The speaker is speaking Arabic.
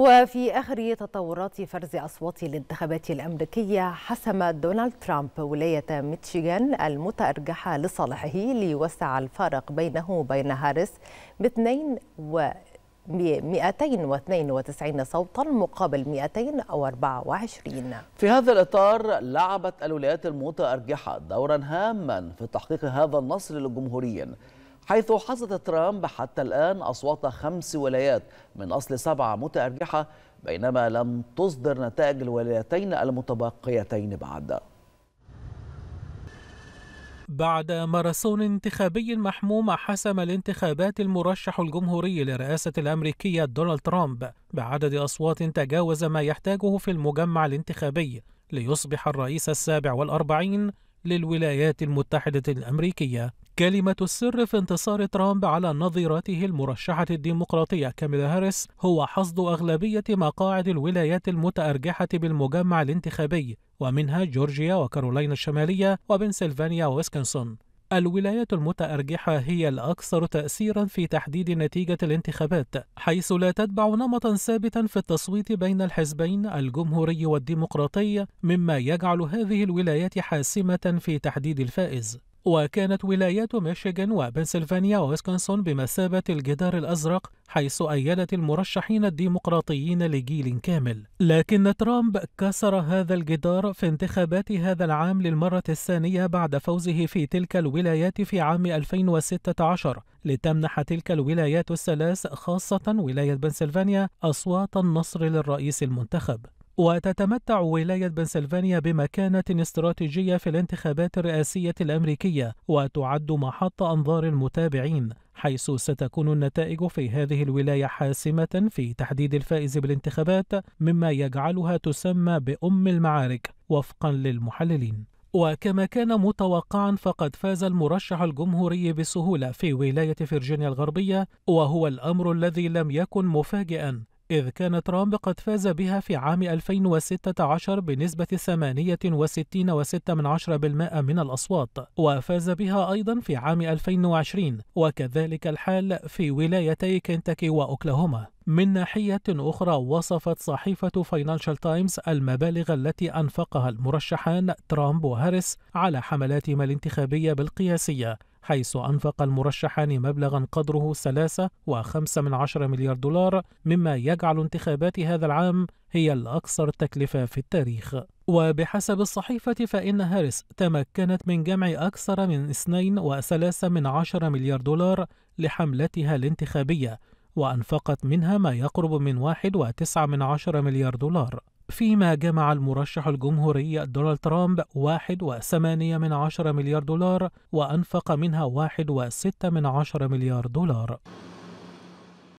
وفي آخر تطورات فرز أصوات الانتخابات الأمريكية حسم دونالد ترامب ولاية ميتشيغان المتأرجحة لصالحه ليوسع الفارق بينه وبين هاريس ب 2 292 صوتا مقابل 224 في هذا الإطار لعبت الولايات المتأرجحة دورا هاما في تحقيق هذا النصر للجمهوريين حيث حصد ترامب حتى الآن أصوات خمس ولايات من أصل سبعة متأرجحة بينما لم تصدر نتائج الولايتين المتبقيتين بعد بعد ماراثون انتخابي محموم حسم الانتخابات المرشح الجمهوري لرئاسة الأمريكية دونالد ترامب بعدد أصوات تجاوز ما يحتاجه في المجمع الانتخابي ليصبح الرئيس السابع والأربعين للولايات المتحدة الأمريكية كلمة السر في انتصار ترامب على نظيرته المرشحة الديمقراطية كاميلا هاريس هو حصد أغلبية مقاعد الولايات المتأرجحة بالمجمع الانتخابي ومنها جورجيا وكارولينا الشمالية وبنسلفانيا وويسكنسون الولايات المتأرجحة هي الأكثر تأثيرا في تحديد نتيجة الانتخابات حيث لا تتبع نمطا ثابتا في التصويت بين الحزبين الجمهوري والديمقراطي مما يجعل هذه الولايات حاسمة في تحديد الفائز وكانت ولايات ميشيغان وبنسلفانيا وويسكونسون بمثابة الجدار الأزرق حيث أيدت المرشحين الديمقراطيين لجيل كامل لكن ترامب كسر هذا الجدار في انتخابات هذا العام للمرة الثانية بعد فوزه في تلك الولايات في عام 2016 لتمنح تلك الولايات الثلاث خاصة ولاية بنسلفانيا أصوات النصر للرئيس المنتخب وتتمتع ولاية بنسلفانيا بمكانة استراتيجية في الانتخابات الرئاسية الأمريكية وتعد محط أنظار المتابعين حيث ستكون النتائج في هذه الولاية حاسمة في تحديد الفائز بالانتخابات مما يجعلها تسمى بأم المعارك وفقا للمحللين وكما كان متوقعا فقد فاز المرشح الجمهوري بسهولة في ولاية فرجينيا الغربية وهو الأمر الذي لم يكن مفاجئا إذ كان ترامب قد فاز بها في عام 2016 بنسبة 68.6% من الأصوات وفاز بها أيضا في عام 2020 وكذلك الحال في ولايتي كنتاكي وأوكلاهوما من ناحية أخرى وصفت صحيفة فاينانشال تايمز المبالغ التي أنفقها المرشحان ترامب وهاريس على حملاتهما الانتخابية بالقياسية حيث أنفق المرشحان مبلغا قدره 3.5 مليار دولار مما يجعل انتخابات هذا العام هي الأكثر تكلفة في التاريخ وبحسب الصحيفة فإن هاريس تمكنت من جمع أكثر من 2.3 من عشر مليار دولار لحملتها الانتخابية وأنفقت منها ما يقرب من 1.9 من عشر مليار دولار فيما جمع المرشح الجمهوري دونالد ترامب 1.8 من عشر مليار دولار وأنفق منها 1.6 من عشر مليار دولار